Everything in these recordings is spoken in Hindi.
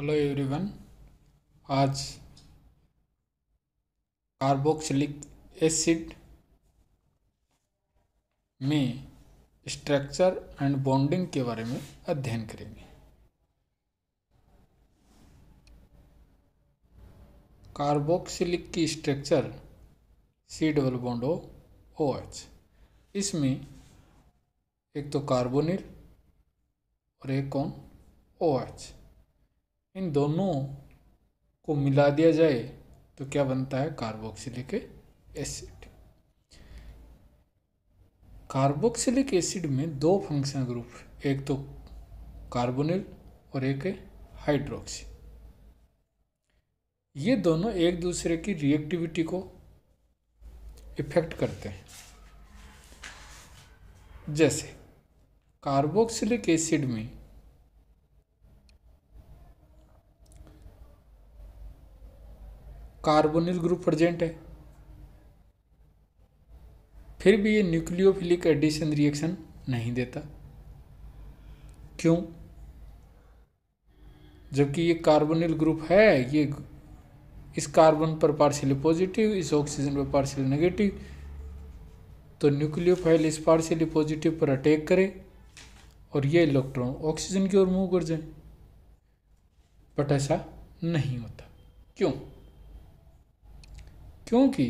हेलो एवरीवन आज कार्बोक्सिलिक एसिड में स्ट्रक्चर एंड बॉन्डिंग के बारे में अध्ययन करेंगे कार्बोक्सिलिक की structure C double bond O O H इसमें एक तो कार्बोनिल और एक कौन ओ OH. एच इन दोनों को मिला दिया जाए तो क्या बनता है कार्बोक्सिलिक एसिड कार्बोक्सिलिक एसिड में दो फंक्शनल ग्रुप एक तो कार्बोनिल और एक है हाइड्रोक्सी ये दोनों एक दूसरे की रिएक्टिविटी को इफेक्ट करते हैं जैसे कार्बोक्सिलिक एसिड में कार्बोनिल ग्रुप प्रजेंट है फिर भी ये न्यूक्लियोफिलिक एडिशन रिएक्शन नहीं देता क्यों जबकि ये कार्बोनिल ग्रुप है ये इस कार्बन पर पार्शियल पॉजिटिव इस ऑक्सीजन पर पार्शियल नेगेटिव तो न्यूक्लियोफाइल इस पार्शियली पॉजिटिव पर अटैक करे और ये इलेक्ट्रॉन ऑक्सीजन की ओर मूव कर जाए बट ऐसा नहीं होता क्यों क्योंकि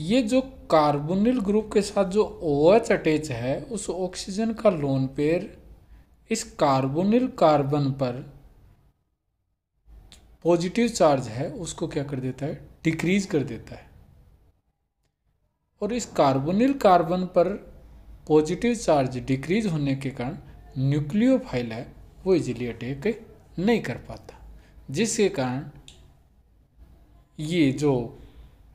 ये जो कार्बोनिल ग्रुप के साथ जो ओ एच अटैच है उस ऑक्सीजन का लोन पेयर इस कार्बोनिल कार्बन पर पॉजिटिव चार्ज है उसको क्या कर देता है डिक्रीज कर देता है और इस कार्बोनिल कार्बन पर पॉजिटिव चार्ज डिक्रीज होने के कारण न्यूक्लियोफाइल है वो इजीली अटैक नहीं कर पाता जिसके कारण ये जो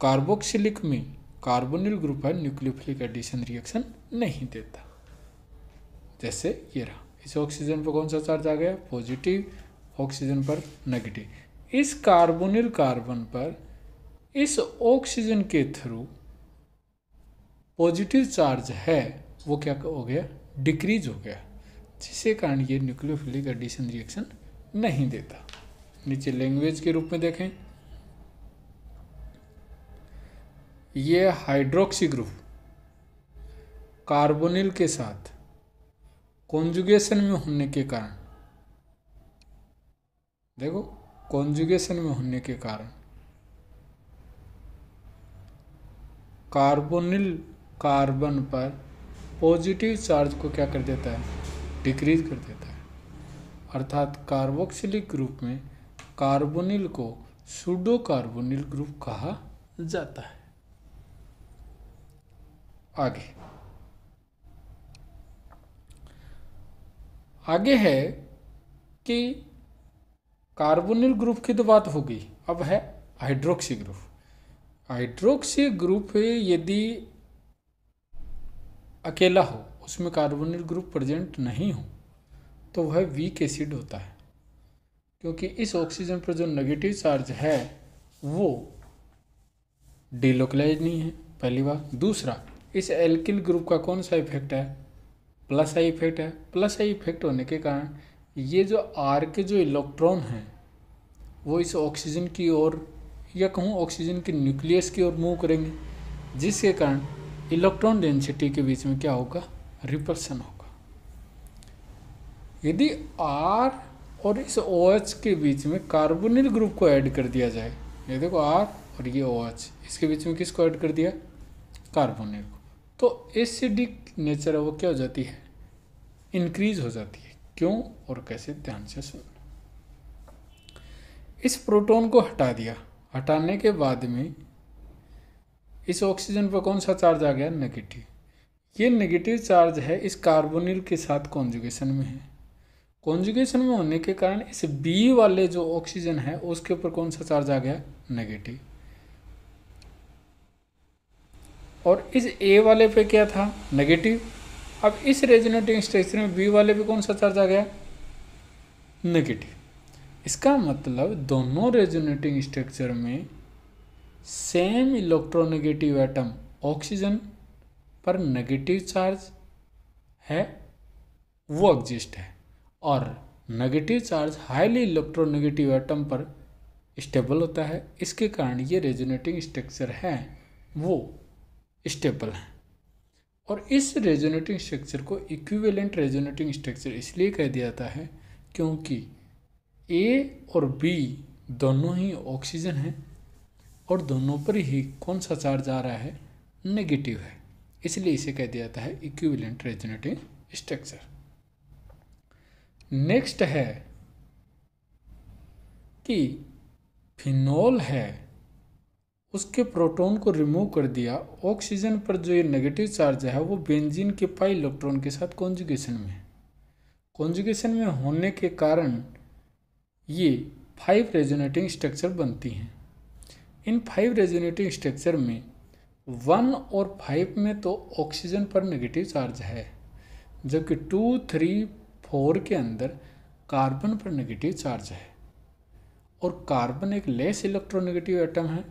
कार्बोक्सिलिक में कार्बोनिल ग्रुप है न्यूक्लियोफिलिक एडिशन रिएक्शन नहीं देता जैसे ये रहा इस ऑक्सीजन पर कौन सा चार्ज आ गया पॉजिटिव ऑक्सीजन पर नेगेटिव इस कार्बोनिल कार्बन पर इस ऑक्सीजन के थ्रू पॉजिटिव चार्ज है वो क्या हो गया डिक्रीज हो गया जिसके कारण ये न्यूक्लियोफिलिक एडिशन रिएक्शन नहीं देता नीचे लैंग्वेज के रूप में देखें ये हाइड्रोक्सी ग्रुप कार्बोनिल के साथ कॉन्जुगेशन में होने के कारण देखो कॉन्जुगेशन में होने के कारण कार्बोनिल कार्बन पर पॉजिटिव चार्ज को क्या कर देता है डिक्रीज कर देता है अर्थात कार्बोक्सिलिक ग्रुप में कार्बोनिल को सुडो कार्बोनिल ग्रुप कहा जाता है आगे आगे है कि कार्बोनिल ग्रुप की तो बात हो गई अब है हाइड्रोक्सी ग्रुप हाइड्रोक्सी ग्रुप यदि अकेला हो उसमें कार्बोनिल ग्रुप प्रेजेंट नहीं हो तो वह वीक एसिड होता है क्योंकि इस ऑक्सीजन पर जो नेगेटिव चार्ज है वो डिलोकलाइज नहीं है पहली बार दूसरा इस एल्किल ग्रुप का कौन सा इफेक्ट है प्लस आई इफेक्ट है प्लस आई इफेक्ट होने के कारण ये जो आर के जो इलेक्ट्रॉन हैं वो इस ऑक्सीजन की ओर या कहूँ ऑक्सीजन के न्यूक्लियस की ओर मूव करेंगे जिसके कारण इलेक्ट्रॉन डेंसिटी के बीच में क्या होगा रिपल्सन होगा यदि आर और इस ओ OH के बीच में कार्बोनिल ग्रुप को ऐड कर दिया जाए ये देखो आर और ये ओ OH, इसके बीच में किसको ऐड कर दिया कार्बोनिल को तो एसिडिक नेचर है वो क्या हो जाती है इंक्रीज हो जाती है क्यों और कैसे ध्यान से सुन इस प्रोटॉन को हटा दिया हटाने के बाद में इस ऑक्सीजन पर कौन सा चार्ज आ गया नेगेटिव ये नेगेटिव चार्ज है इस कार्बोनिल के साथ कॉन्जुगेशन में है कॉन्जुगेशन में होने के कारण इस बी वाले जो ऑक्सीजन है उसके ऊपर कौन सा चार्ज आ गया नेगेटिव और इस ए वाले पे क्या था नेगेटिव अब इस रेजोनेटिंग स्ट्रक्चर में बी वाले पे कौन सा चार्ज आ गया नेगेटिव इसका मतलब दोनों रेजोनेटिंग स्ट्रक्चर में सेम इलेक्ट्रोनेगेटिव एटम ऑक्सीजन पर नेगेटिव चार्ज है वो एग्जिस्ट है और negative charge highly electronegative atom पर स्टेबल होता है इसके कारण ये रेजोनेटिंग स्ट्रक्चर है वो स्टेपल हैं और इस रेजोनेटिंग स्ट्रक्चर को इक्विवेलेंट रेजोनेटिंग स्ट्रक्चर इसलिए कह दिया जाता है क्योंकि ए और बी दोनों ही ऑक्सीजन हैं और दोनों पर ही कौन सा चार्ज आ रहा है नेगेटिव है इसलिए इसे कह दिया जाता है इक्विवेलेंट रेजोनेटिंग स्ट्रक्चर नेक्स्ट है कि फिनोल है उसके प्रोटॉन को रिमूव कर दिया ऑक्सीजन पर जो ये नेगेटिव चार्ज है वो बेंजीन के पाई इलेक्ट्रॉन के साथ कॉन्जुगेशन में कॉन्जुगेशन में होने के कारण ये फाइव रेजोनेटिंग स्ट्रक्चर बनती हैं इन फाइव रेजोनेटिंग स्ट्रक्चर में वन और फाइव में तो ऑक्सीजन पर नेगेटिव चार्ज है जबकि टू थ्री फोर के अंदर कार्बन पर नेगेटिव चार्ज है और कार्बन एक लेस इलेक्ट्रोनेगेटिव एटम है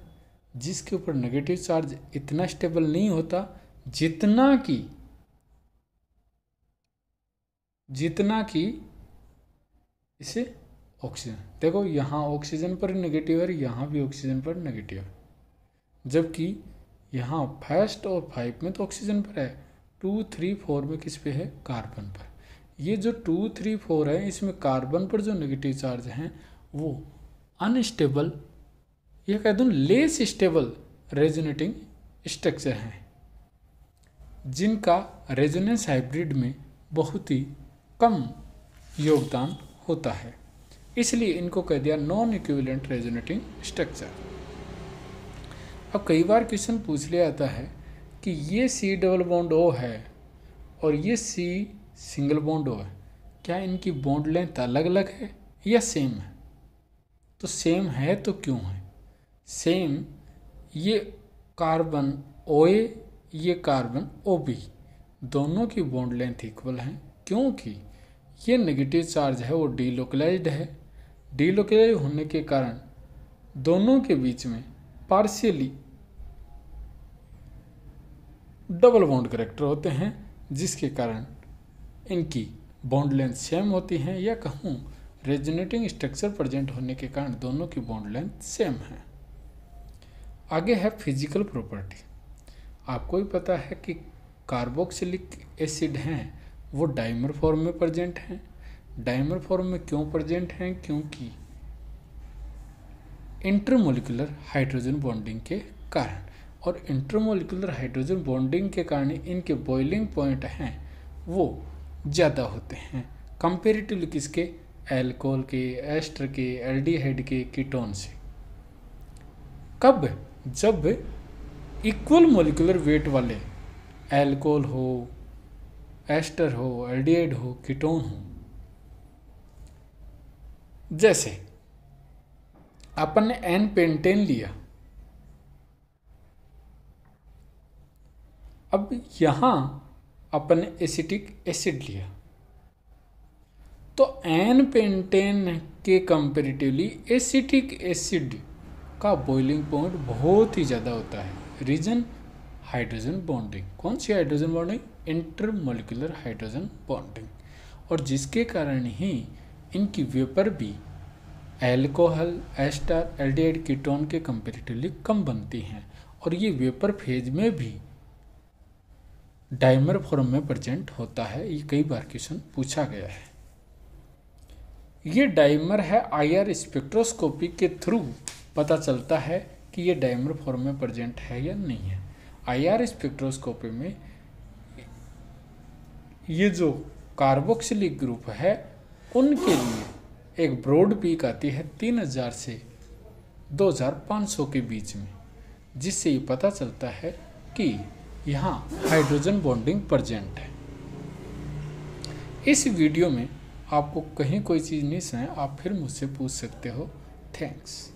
जिसके ऊपर नेगेटिव चार्ज इतना स्टेबल नहीं होता जितना कि जितना कि इसे ऑक्सीजन देखो यहाँ ऑक्सीजन पर नेगेटिव है यहाँ भी ऑक्सीजन पर नेगेटिव है जबकि यहाँ फर्स्ट और फाइव में तो ऑक्सीजन पर है टू थ्री फोर में किस पे है कार्बन पर ये जो टू थ्री फोर है इसमें कार्बन पर जो नेगेटिव चार्ज हैं वो अनस्टेबल यह कह दूँ लेस स्टेबल रेजोनेटिंग स्ट्रक्चर हैं जिनका रेजोनेंस हाइब्रिड में बहुत ही कम योगदान होता है इसलिए इनको कह दिया नॉन इक्विवेलेंट रेजोनेटिंग स्ट्रक्चर अब कई बार क्वेश्चन पूछ लिया जाता है कि ये सी डबल बॉन्ड ओ है और ये सी सिंगल बॉन्ड ओ है क्या इनकी बॉन्ड लेंथ अलग अलग है या सेम है तो सेम है तो क्यों है सेम ये कार्बन ओ ए ये कार्बन ओ बी दोनों की बॉन्ड लेंथ इक्वल हैं क्योंकि ये नेगेटिव चार्ज है वो डीलोकलाइज्ड है डीलोकलाइज होने के कारण दोनों के बीच में पार्शियली डबल बॉन्ड करेक्टर होते हैं जिसके कारण इनकी बॉन्ड लेंथ सेम होती हैं या कहूँ रेजोनेटिंग स्ट्रक्चर प्रेजेंट होने के कारण दोनों की बॉन्ड लेंथ सेम है आगे है फिजिकल प्रॉपर्टी आपको भी पता है कि कार्बोक्सिलिक एसिड हैं वो डाइमर फॉर्म में प्रजेंट हैं डाइमर फॉर्म में क्यों प्रजेंट हैं क्योंकि इंटरमोलिकुलर हाइड्रोजन बॉन्डिंग के कारण और इंटरमोलिकुलर हाइड्रोजन बॉन्डिंग के कारण इनके बॉइलिंग पॉइंट हैं वो ज़्यादा होते हैं कंपेरेटिवली किसके एल्कोहल के एस्टर के एल्डिहाइड के कीटोन से कब जब इक्वल मोलिकुलर वेट वाले एल्कोहल हो एस्टर हो एल्डिहाइड हो कीटोन हो जैसे अपन ने एन पेंटेन लिया अब यहां अपन ने एसिटिक एसिड लिया तो एन पेंटेन के कंपेरेटिवली एसिटिक एसिड का बॉइलिंग पॉइंट बहुत ही ज़्यादा होता है रीजन हाइड्रोजन बॉन्डिंग कौन सी hydrogen bonding intermolecular hydrogen bonding और जिसके कारण ही इनकी वेपर भी एल्कोहल एस्टर एल्डिहाइड कीटोन के कंपेरेटिवली कम बनती हैं और ये वेपर फेज में भी डाइमर फॉर्म में प्रजेंट होता है ये कई बार क्वेश्चन पूछा गया है ये डाइमर है आईआर स्पेक्ट्रोस्कोपी के थ्रू पता चलता है कि ये डाइमर फॉर्म में प्रजेंट है या नहीं है आईआर स्पेक्ट्रोस्कोपी में ये जो कार्बोक्सिलिक ग्रुप है उनके लिए एक ब्रॉड पीक आती है 3000 से 2500 के बीच में जिससे ये पता चलता है कि यहाँ हाइड्रोजन बॉन्डिंग प्रजेंट है इस वीडियो में आपको कहीं कोई चीज़ नहीं सुना आप फिर मुझसे पूछ सकते हो थैंक्स